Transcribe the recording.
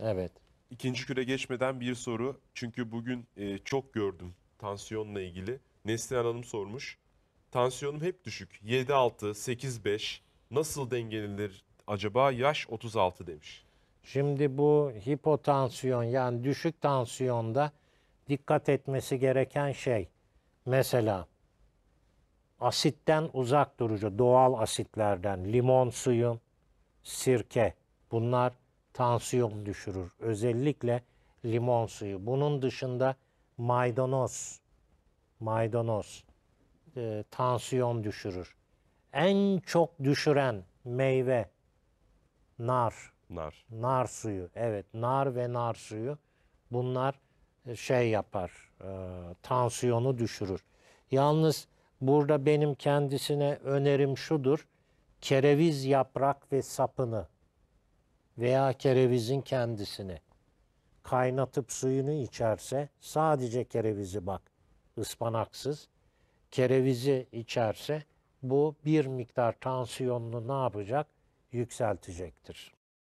Evet. İkinci küre geçmeden bir soru. Çünkü bugün e, çok gördüm tansiyonla ilgili. Neslihan Hanım sormuş. Tansiyonum hep düşük. 7-6, 8-5 nasıl dengelidir acaba? Yaş 36 demiş. Şimdi bu hipotansiyon yani düşük tansiyonda dikkat etmesi gereken şey mesela asitten uzak durucu doğal asitlerden limon suyu, sirke bunlar tansiyon düşürür. Özellikle limon suyu. Bunun dışında maydanoz, maydanoz e, tansiyon düşürür. En çok düşüren meyve nar. Nar. Nar suyu. Evet, nar ve nar suyu. Bunlar e, şey yapar, e, tansiyonu düşürür. Yalnız burada benim kendisine önerim şudur. Kereviz yaprak ve sapını veya kerevizin kendisini kaynatıp suyunu içerse sadece kerevizi bak ıspanaksız kerevizi içerse bu bir miktar tansiyonunu ne yapacak? Yükseltecektir.